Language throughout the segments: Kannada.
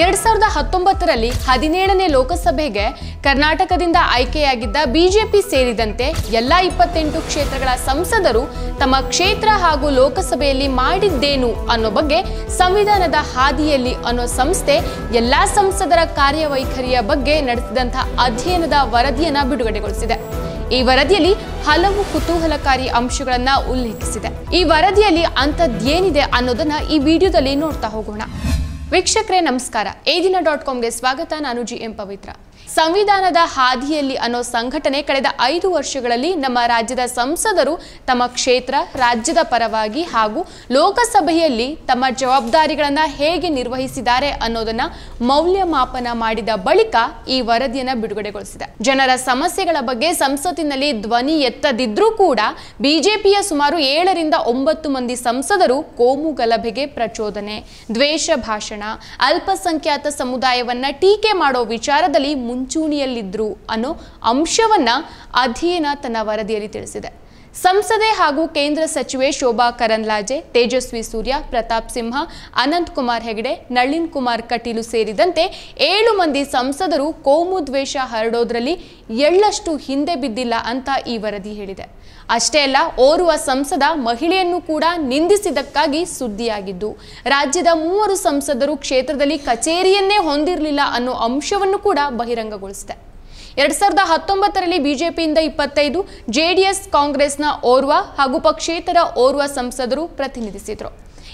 ಎರಡ್ ಸಾವಿರದ ಹತ್ತೊಂಬತ್ತರಲ್ಲಿ ಹದಿನೇಳನೇ ಲೋಕಸಭೆಗೆ ಕರ್ನಾಟಕದಿಂದ ಆಯ್ಕೆಯಾಗಿದ್ದ ಬಿಜೆಪಿ ಸೇರಿದಂತೆ ಎಲ್ಲ ಇಪ್ಪತ್ತೆಂಟು ಕ್ಷೇತ್ರಗಳ ಸಂಸದರು ತಮ್ಮ ಕ್ಷೇತ್ರ ಹಾಗೂ ಲೋಕಸಭೆಯಲ್ಲಿ ಮಾಡಿದ್ದೇನು ಅನ್ನೋ ಬಗ್ಗೆ ಸಂವಿಧಾನದ ಹಾದಿಯಲ್ಲಿ ಅನ್ನೋ ಸಂಸ್ಥೆ ಎಲ್ಲ ಸಂಸದರ ಕಾರ್ಯವೈಖರಿಯ ಬಗ್ಗೆ ನಡೆಸಿದಂತಹ ಅಧ್ಯಯನದ ವರದಿಯನ್ನು ಬಿಡುಗಡೆಗೊಳಿಸಿದೆ ಈ ವರದಿಯಲ್ಲಿ ಹಲವು ಕುತೂಹಲಕಾರಿ ಅಂಶಗಳನ್ನು ಉಲ್ಲೇಖಿಸಿದೆ ಈ ವರದಿಯಲ್ಲಿ ಅಂಥದ್ದೇನಿದೆ ಅನ್ನೋದನ್ನ ಈ ವಿಡಿಯೋದಲ್ಲಿ ನೋಡ್ತಾ ಹೋಗೋಣ ವೀಕ್ಷಕರೇ ನಮಸ್ಕಾರ ಏದಿನ ಡಾಟ್ ಕಾಮ್ಗೆ ಸ್ವಾಗತ ನಾನು ಜಿ ಎಂ ಪವಿತ್ರ ಸಂವಿಧಾನದ ಹಾದಿಯಲ್ಲಿ ಅನ್ನೋ ಸಂಘಟನೆ ಕಳೆದ ಐದು ವರ್ಷಗಳಲ್ಲಿ ನಮ್ಮ ರಾಜ್ಯದ ಸಂಸದರು ತಮ್ಮ ಕ್ಷೇತ್ರ ರಾಜ್ಯದ ಪರವಾಗಿ ಹಾಗೂ ಲೋಕಸಭೆಯಲ್ಲಿ ತಮ್ಮ ಜವಾಬ್ದಾರಿಗಳನ್ನು ಹೇಗೆ ನಿರ್ವಹಿಸಿದ್ದಾರೆ ಅನ್ನೋದನ್ನ ಮೌಲ್ಯಮಾಪನ ಮಾಡಿದ ಬಳಿಕ ಈ ವರದಿಯನ್ನು ಬಿಡುಗಡೆಗೊಳಿಸಿದೆ ಜನರ ಸಮಸ್ಯೆಗಳ ಬಗ್ಗೆ ಸಂಸತ್ತಿನಲ್ಲಿ ಧ್ವನಿ ಎತ್ತದಿದ್ರೂ ಕೂಡ ಬಿಜೆಪಿಯ ಸುಮಾರು ಏಳರಿಂದ ಒಂಬತ್ತು ಮಂದಿ ಸಂಸದರು ಕೋಮು ಗಲಭೆಗೆ ಪ್ರಚೋದನೆ ದ್ವೇಷ ಭಾಷಣ ಅಲ್ಪಸಂಖ್ಯಾತ ಸಮುದಾಯವನ್ನ ಟೀಕೆ ಮಾಡೋ ವಿಚಾರದಲ್ಲಿ ಮುಂಚೂಣಿಯಲ್ಲಿದ್ದರು ಅನ್ನೋ ಅಂಶವನ್ನ ಅಧ್ಯಯನ ತನ್ನ ವರದಿಯಲ್ಲಿ ತಿಳಿಸಿದೆ ಸಂಸದೆ ಹಾಗೂ ಕೇಂದ್ರ ಸಚಿವೆ ಶೋಭಾ ಕರಂದ್ಲಾಜೆ ತೇಜಸ್ವಿ ಸೂರ್ಯ ಪ್ರತಾಪ್ ಸಿಂಹ ಅನಂತ್ ಕುಮಾರ್ ಹೆಗಡೆ ನಳಿನ್ ಕುಮಾರ್ ಕಟೀಲು ಸೇರಿದಂತೆ ಏಳು ಮಂದಿ ಸಂಸದರು ಕೋಮು ದ್ವೇಷ ಹರಡೋದ್ರಲ್ಲಿ ಎಳ್ಳಷ್ಟು ಹಿಂದೆ ಬಿದ್ದಿಲ್ಲ ಅಂತ ಈ ವರದಿ ಹೇಳಿದೆ ಅಷ್ಟೇ ಅಲ್ಲ ಓರ್ವ ಸಂಸದ ಮಹಿಳೆಯನ್ನು ಕೂಡ ನಿಂದಿಸಿದಕ್ಕಾಗಿ ಸುದ್ದಿಯಾಗಿದ್ದು ರಾಜ್ಯದ ಮೂವರು ಸಂಸದರು ಕ್ಷೇತ್ರದಲ್ಲಿ ಕಚೇರಿಯನ್ನೇ ಹೊಂದಿರಲಿಲ್ಲ ಅನ್ನೋ ಅಂಶವನ್ನು ಕೂಡ ಬಹಿರಂಗಗೊಳಿಸಿದೆ ಎರಡ್ ಸಾವಿರದ ಹತ್ತೊಂಬತ್ತರಲ್ಲಿ ಬಿಜೆಪಿಯಿಂದ ಇಪ್ಪತ್ತೈದು ಜೆಡಿಎಸ್ ಕಾಂಗ್ರೆಸ್ನ ಓರ್ವ ಹಾಗೂ ಪಕ್ಷೇತರ ಓರ್ವ ಸಂಸದರು ಪ್ರತಿನಿಧಿಸಿದರು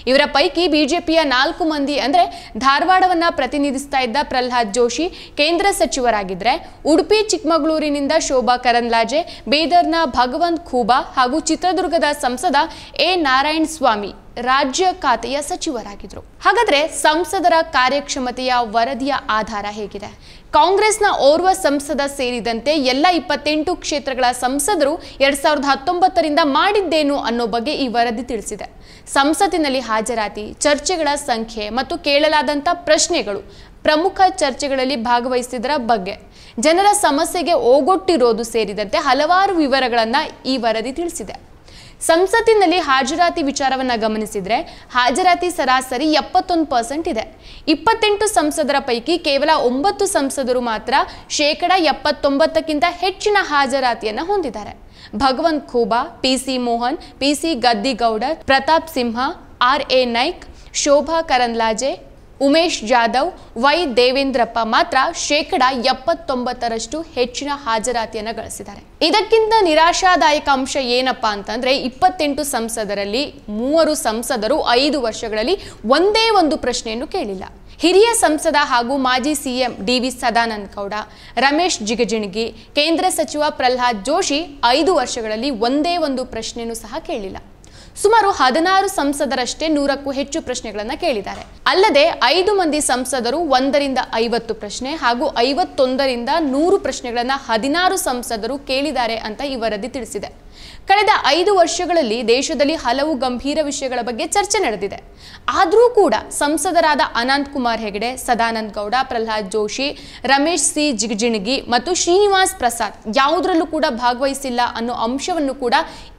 ಇವರ ಪೈಕಿ ಬಿಜೆಪಿಯ ನಾಲ್ಕು ಮಂದಿ ಅಂದರೆ ಧಾರವಾಡವನ್ನ ಪ್ರತಿನಿಧಿಸ್ತಾ ಇದ್ದ ಪ್ರಹ್ಲಾದ್ ಜೋಶಿ ಕೇಂದ್ರ ಸಚಿವರಾಗಿದ್ದರೆ ಉಡುಪಿ ಚಿಕ್ಕಮಗಳೂರಿನಿಂದ ಶೋಭಾ ಕರಂದ್ಲಾಜೆ ಬೀದರ್ನ ಭಗವಂತ್ ಖೂಬಾ ಹಾಗೂ ಚಿತ್ರದುರ್ಗದ ಸಂಸದ ಎ ನಾರಾಯಣ್ ಸ್ವಾಮಿ ರಾಜ್ಯ ಖಾತೆಯ ಸಚಿವರಾಗಿದ್ರು ಹಾಗಾದ್ರೆ ಸಂಸದರ ಕಾರ್ಯಕ್ಷಮತೆಯ ವರದಿಯ ಆಧಾರ ಹೇಗಿದೆ ಕಾಂಗ್ರೆಸ್ನ ಓರ್ವ ಸಂಸದ ಸೇರಿದಂತೆ ಎಲ್ಲ ಇಪ್ಪತ್ತೆಂಟು ಕ್ಷೇತ್ರಗಳ ಸಂಸದರು ಎರಡ್ ಸಾವಿರದ ಹತ್ತೊಂಬತ್ತರಿಂದ ಮಾಡಿದ್ದೇನು ಅನ್ನೋ ಬಗ್ಗೆ ಈ ವರದಿ ತಿಳಿಸಿದೆ ಸಂಸತ್ತಿನಲ್ಲಿ ಹಾಜರಾತಿ ಚರ್ಚೆಗಳ ಸಂಖ್ಯೆ ಮತ್ತು ಕೇಳಲಾದಂಥ ಪ್ರಶ್ನೆಗಳು ಪ್ರಮುಖ ಚರ್ಚೆಗಳಲ್ಲಿ ಭಾಗವಹಿಸಿದರ ಬಗ್ಗೆ ಜನರ ಸಮಸ್ಯೆಗೆ ಓಗೊಟ್ಟಿರೋದು ಸೇರಿದಂತೆ ಹಲವಾರು ವಿವರಗಳನ್ನು ಈ ವರದಿ ತಿಳಿಸಿದೆ ಸಂಸತ್ತಿನಲ್ಲಿ ಹಾಜರಾತಿ ವಿಚಾರವನ್ನು ಗಮನಿಸಿದರೆ ಹಾಜರಾತಿ ಸರಾಸರಿ ಎಪ್ಪತ್ತೊಂದು ಪರ್ಸೆಂಟ್ ಇದೆ ಇಪ್ಪತ್ತೆಂಟು ಸಂಸದರ ಪೈಕಿ ಕೇವಲ ಒಂಬತ್ತು ಸಂಸದರು ಮಾತ್ರ ಶೇಕಡ ಎಪ್ಪತ್ತೊಂಬತ್ತಕ್ಕಿಂತ ಹೆಚ್ಚಿನ ಹಾಜರಾತಿಯನ್ನು ಹೊಂದಿದ್ದಾರೆ Bhagwant Khuba P C Mohan P C Gaddigoudar Pratap Simha R A Naik Shobha Karandlaje Umesh Jadhav Y Devendrappa ಮಾತ್ರ ಶೇಕಡ ಎಪ್ಪತ್ತೊಂಬತ್ತರಷ್ಟು ಹೆಚ್ಚಿನ ಹಾಜರಾತಿಯನ್ನು ಗಳಿಸಿದ್ದಾರೆ ಇದಕ್ಕಿಂತ ನಿರಾಶಾದಾಯಕ ಅಂಶ ಏನಪ್ಪ ಅಂತಂದ್ರೆ ಇಪ್ಪತ್ತೆಂಟು ಸಂಸದರಲ್ಲಿ ಮೂವರು ಸಂಸದರು ಐದು ವರ್ಷಗಳಲ್ಲಿ ಒಂದೇ ಒಂದು ಪ್ರಶ್ನೆಯನ್ನು ಕೇಳಿಲ್ಲ ಹಿರಿಯ ಸಂಸದ ಹಾಗೂ ಮಾಜಿ CM D V Sadananda Gowda Ramesh Jigajinagi ಕೇಂದ್ರ ಸಚಿವ ಪ್ರಹ್ಲಾದ್ ಜೋಶಿ ಐದು ವರ್ಷಗಳಲ್ಲಿ ಒಂದೇ ಒಂದು ಪ್ರಶ್ನೆಯನ್ನು ಸಹ ಕೇಳಿಲ್ಲ ಸುಮಾರು ಹದಿನಾರು ಸಂಸದರಷ್ಟೇ ನೂರಕ್ಕೂ ಹೆಚ್ಚು ಪ್ರಶ್ನೆಗಳನ್ನು ಕೇಳಿದ್ದಾರೆ ಅಲ್ಲದೆ ಐದು ಮಂದಿ ಸಂಸದರು ಒಂದರಿಂದ ಐವತ್ತು ಪ್ರಶ್ನೆ ಹಾಗೂ ಐವತ್ತೊಂದರಿಂದ ನೂರು ಪ್ರಶ್ನೆಗಳನ್ನು ಹದಿನಾರು ಸಂಸದರು ಕೇಳಿದ್ದಾರೆ ಅಂತ ಈ ವರದಿ ತಿಳಿಸಿದೆ ಕಳೆದ ಐದು ವರ್ಷಗಳಲ್ಲಿ ದೇಶದಲ್ಲಿ ಹಲವು ಗಂಭೀರ ವಿಷಯಗಳ ಬಗ್ಗೆ ಚರ್ಚೆ ನಡೆದಿದೆ ಆದರೂ ಕೂಡ ಸಂಸದರಾದ ಅನಂತ್ ಕುಮಾರ್ ಹೆಗಡೆ ಸದಾನಂದ ಗೌಡ ಪ್ರಹ್ಲಾದ್ ಜೋಶಿ ರಮೇಶ್ ಸಿ ಜಿಗಜಿಣಗಿ ಮತ್ತು ಶ್ರೀನಿವಾಸ್ ಪ್ರಸಾದ್ ಯಾವುದರಲ್ಲೂ ಕೂಡ ಭಾಗವಹಿಸಿಲ್ಲ ಅನ್ನೋ ಅಂಶವನ್ನು ಕೂಡ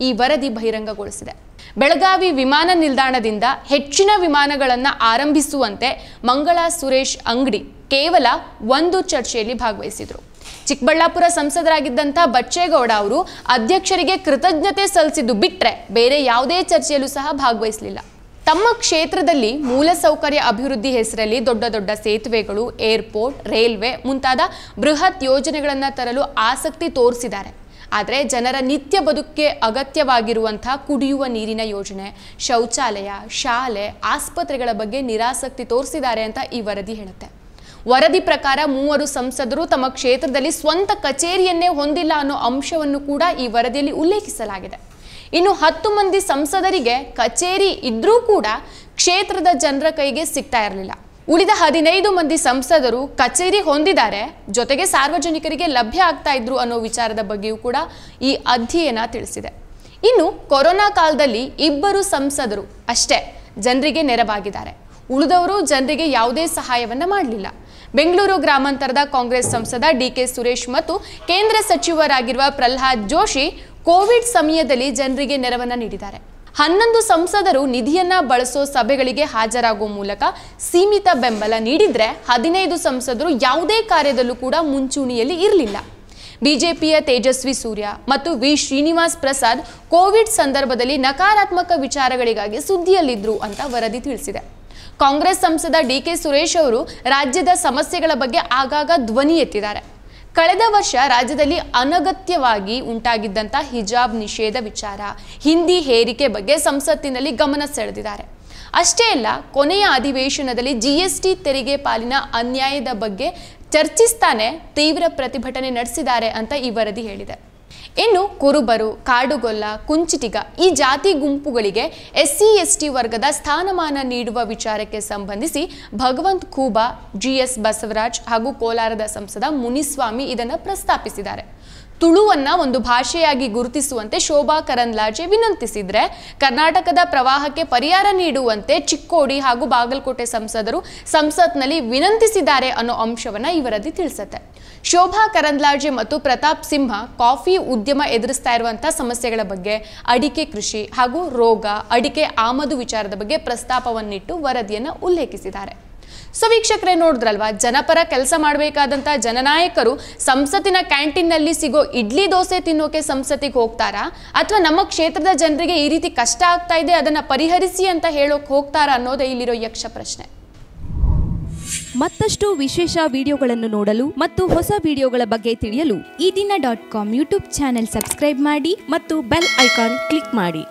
ಈ ವರದಿ ಬಹಿರಂಗಗೊಳಿಸಿದೆ ಬೆಳಗಾವಿ ವಿಮಾನ ನಿಲ್ದಾಣದಿಂದ ಹೆಚ್ಚಿನ ವಿಮಾನಗಳನ್ನು ಆರಂಭಿಸುವಂತೆ ಮಂಗಳ ಸುರೇಶ್ ಅಂಗಡಿ ಕೇವಲ ಒಂದು ಚರ್ಚೆಯಲ್ಲಿ ಭಾಗವಹಿಸಿದರು ಚಿಕ್ಕಬಳ್ಳಾಪುರ ಸಂಸದರಾಗಿದ್ದಂಥ ಬಚ್ಚೇಗೌಡ ಅವರು ಅಧ್ಯಕ್ಷರಿಗೆ ಕೃತಜ್ಞತೆ ಸಲ್ಲಿಸಿದ್ದು ಬಿಟ್ಟರೆ ಬೇರೆ ಯಾವುದೇ ಚರ್ಚೆಯಲ್ಲೂ ಸಹ ಭಾಗವಹಿಸಲಿಲ್ಲ ತಮ್ಮ ಕ್ಷೇತ್ರದಲ್ಲಿ ಮೂಲಸೌಕರ್ಯ ಅಭಿವೃದ್ಧಿ ಹೆಸರಲ್ಲಿ ದೊಡ್ಡ ದೊಡ್ಡ ಸೇತುವೆಗಳು ಏರ್ಪೋರ್ಟ್ ರೈಲ್ವೆ ಮುಂತಾದ ಬೃಹತ್ ಯೋಜನೆಗಳನ್ನು ತರಲು ಆಸಕ್ತಿ ತೋರಿಸಿದ್ದಾರೆ ಆದರೆ ಜನರ ನಿತ್ಯ ಬದುಕಿಗೆ ಅಗತ್ಯವಾಗಿರುವಂತಹ ಕುಡಿಯುವ ನೀರಿನ ಯೋಜನೆ ಶೌಚಾಲಯ ಶಾಲೆ ಆಸ್ಪತ್ರೆಗಳ ಬಗ್ಗೆ ನಿರಾಸಕ್ತಿ ತೋರಿಸಿದ್ದಾರೆ ಅಂತ ಈ ವರದಿ ಹೇಳುತ್ತೆ ವರದಿ ಪ್ರಕಾರ ಮೂವರು ಸಂಸದರು ತಮ್ಮ ಕ್ಷೇತ್ರದಲ್ಲಿ ಸ್ವಂತ ಕಚೇರಿಯನ್ನೇ ಹೊಂದಿಲ್ಲ ಅನ್ನೋ ಅಂಶವನ್ನು ಕೂಡ ಈ ವರದಿಯಲ್ಲಿ ಉಲ್ಲೇಖಿಸಲಾಗಿದೆ ಇನ್ನು ಹತ್ತು ಮಂದಿ ಸಂಸದರಿಗೆ ಕಚೇರಿ ಇದ್ರೂ ಕೂಡ ಕ್ಷೇತ್ರದ ಜನರ ಕೈಗೆ ಸಿಗ್ತಾ ಇರಲಿಲ್ಲ ಉಳಿದ ಹದಿನೈದು ಮಂದಿ ಸಂಸದರು ಕಚೇರಿ ಹೊಂದಿದ್ದಾರೆ ಜೊತೆಗೆ ಸಾರ್ವಜನಿಕರಿಗೆ ಲಭ್ಯ ಆಗ್ತಾ ಇದ್ರು ಅನ್ನೋ ವಿಚಾರದ ಬಗ್ಗೆಯೂ ಕೂಡ ಈ ಅಧ್ಯಯನ ತಿಳಿಸಿದೆ ಇನ್ನು ಕೊರೋನಾ ಕಾಲದಲ್ಲಿ ಇಬ್ಬರು ಸಂಸದರು ಅಷ್ಟೇ ಜನರಿಗೆ ನೆರವಾಗಿದ್ದಾರೆ ಉಳಿದವರು ಜನರಿಗೆ ಯಾವುದೇ ಸಹಾಯವನ್ನು ಮಾಡಲಿಲ್ಲ ಬೆಂಗಳೂರು ಗ್ರಾಮಾಂತರದ ಕಾಂಗ್ರೆಸ್ ಸಂಸದ ಡಿ ಕೆ ಸುರೇಶ್ ಮತ್ತು ಕೇಂದ್ರ ಸಚಿವರಾಗಿರುವ ಪ್ರಹ್ಲಾದ್ ಜೋಶಿ ಕೋವಿಡ್ ಸಮಯದಲ್ಲಿ ಜನರಿಗೆ ನೆರವನ್ನು ನೀಡಿದ್ದಾರೆ ಹನ್ನೊಂದು ಸಂಸದರು ನಿಧಿಯನ್ನ ಬಳಸೋ ಸಭೆಗಳಿಗೆ ಹಾಜರಾಗುವ ಮೂಲಕ ಸೀಮಿತ ಬೆಂಬಲ ನೀಡಿದ್ರೆ ಹದಿನೈದು ಸಂಸದರು ಯಾವುದೇ ಕಾರ್ಯದಲ್ಲೂ ಕೂಡ ಮುಂಚೂಣಿಯಲ್ಲಿ ಇರಲಿಲ್ಲ ಬಿಜೆಪಿಯ ತೇಜಸ್ವಿ ಸೂರ್ಯ ಮತ್ತು ವಿ ಶ್ರೀನಿವಾಸ್ ಪ್ರಸಾದ್ ಕೋವಿಡ್ ಸಂದರ್ಭದಲ್ಲಿ ನಕಾರಾತ್ಮಕ ವಿಚಾರಗಳಿಗಾಗಿ ಸುದ್ದಿಯಲ್ಲಿದ್ದರು ಅಂತ ವರದಿ ತಿಳಿಸಿದೆ ಕಾಂಗ್ರೆಸ್ ಸಂಸದ ಡಿ ಕೆ ಸುರೇಶ್ ಅವರು ರಾಜ್ಯದ ಸಮಸ್ಯೆಗಳ ಬಗ್ಗೆ ಆಗಾಗ ಧ್ವನಿ ಎತ್ತಿದ್ದಾರೆ ಕಳೆದ ವರ್ಷ ರಾಜ್ಯದಲ್ಲಿ ಅನಗತ್ಯವಾಗಿ ಉಂಟಾಗಿದ್ದಂಥ ಹಿಜಾಬ್ ನಿಷೇಧ ವಿಚಾರ ಹಿಂದಿ ಹೇರಿಕೆ ಬಗ್ಗೆ ಸಂಸತ್ತಿನಲ್ಲಿ ಗಮನ ಸೆಳೆದಿದ್ದಾರೆ ಅಷ್ಟೇ ಅಲ್ಲ ಕೊನೆಯ ಅಧಿವೇಶನದಲ್ಲಿ ಜಿಎಸ್ಟಿ ತೆರಿಗೆ ಪಾಲಿನ ಅನ್ಯಾಯದ ಬಗ್ಗೆ ಚರ್ಚಿಸ್ತಾನೆ ತೀವ್ರ ಪ್ರತಿಭಟನೆ ನಡೆಸಿದ್ದಾರೆ ಅಂತ ಈ ವರದಿ ಹೇಳಿದೆ ಇನ್ನು ಕುರುಬರು ಕಾಡುಗೊಲ್ಲ ಕುಂಚಿಟಿಗ ಈ ಜಾತಿ ಗುಂಪುಗಳಿಗೆ ಎಸ್ಸಿ ಎಸ್ಟಿ ವರ್ಗದ ಸ್ಥಾನಮಾನ ನೀಡುವ ವಿಚಾರಕ್ಕೆ ಸಂಬಂಧಿಸಿ ಭಗವಂತ್ ಖೂಬಾ ಜಿಎಸ್ ಬಸವರಾಜ್ ಹಾಗೂ ಕೋಲಾರದ ಸಂಸದ ಮುನಿಸ್ವಾಮಿ ಇದನ್ನು ಪ್ರಸ್ತಾಪಿಸಿದ್ದಾರೆ ತುಳುವನ್ನ ಒಂದು ಭಾಷೆಯಾಗಿ ಗುರುತಿಸುವಂತೆ ಶೋಭಾ ಕರಂದ್ಲಾಜೆ ವಿನಂತಿಸಿದರೆ ಕರ್ನಾಟಕದ ಪ್ರವಾಹಕ್ಕೆ ಪರಿಹಾರ ನೀಡುವಂತೆ ಚಿಕ್ಕೋಡಿ ಹಾಗೂ ಬಾಗಲಕೋಟೆ ಸಂಸದರು ಸಂಸತ್ನಲ್ಲಿ ವಿನಂತಿಸಿದ್ದಾರೆ ಅನ್ನೋ ಅಂಶವನ್ನ ಈ ವರದಿ ತಿಳಿಸುತ್ತೆ ಶೋಭಾ ಕರಂದ್ಲಾಜೆ ಮತ್ತು ಪ್ರತಾಪ್ ಸಿಂಹ ಕಾಫಿ ಉದ್ಯಮ ಎದುರಿಸ್ತಾ ಇರುವಂತಹ ಸಮಸ್ಯೆಗಳ ಬಗ್ಗೆ ಅಡಿಕೆ ಕೃಷಿ ಹಾಗೂ ರೋಗ ಅಡಿಕೆ ಆಮದು ವಿಚಾರದ ಬಗ್ಗೆ ಪ್ರಸ್ತಾಪವನ್ನಿಟ್ಟು ವರದಿಯನ್ನು ಉಲ್ಲೇಖಿಸಿದ್ದಾರೆ ಸೊ ವೀಕ್ಷಕರೇ ನೋಡಿದ್ರಲ್ವಾ ಜನಪರ ಕೆಲಸ ಮಾಡಬೇಕಾದಂತ ಜನನಾಯಕರು ಸಂಸತ್ತಿನ ಕ್ಯಾಂಟೀನ್ನಲ್ಲಿ ಸಿಗೋ ಇಡ್ಲಿ ದೋಸೆ ತಿನ್ನೋಕೆ ಸಂಸತ್ತಿಗೆ ಹೋಗ್ತಾರಾ ಅಥವಾ ನಮ್ಮ ಕ್ಷೇತ್ರದ ಜನರಿಗೆ ಈ ರೀತಿ ಕಷ್ಟ ಆಗ್ತಾ ಇದೆ ಅದನ್ನು ಪರಿಹರಿಸಿ ಅಂತ ಹೇಳೋಕೆ ಹೋಗ್ತಾರಾ ಅನ್ನೋದೇ ಇಲ್ಲಿರೋ ಯಕ್ಷ ಪ್ರಶ್ನೆ ಮತ್ತಷ್ಟು ವಿಶೇಷ ವಿಡಿಯೋಗಳನ್ನು ನೋಡಲು ಮತ್ತು ಹೊಸ ವಿಡಿಯೋಗಳ ಬಗ್ಗೆ ತಿಳಿಯಲು Ee Dina dot com YouTube channel subscribe ಮಾಡಿ ಮತ್ತು ಬೆಲ್ ಐಕಾನ್ ಕ್ಲಿಕ್ ಮಾಡಿ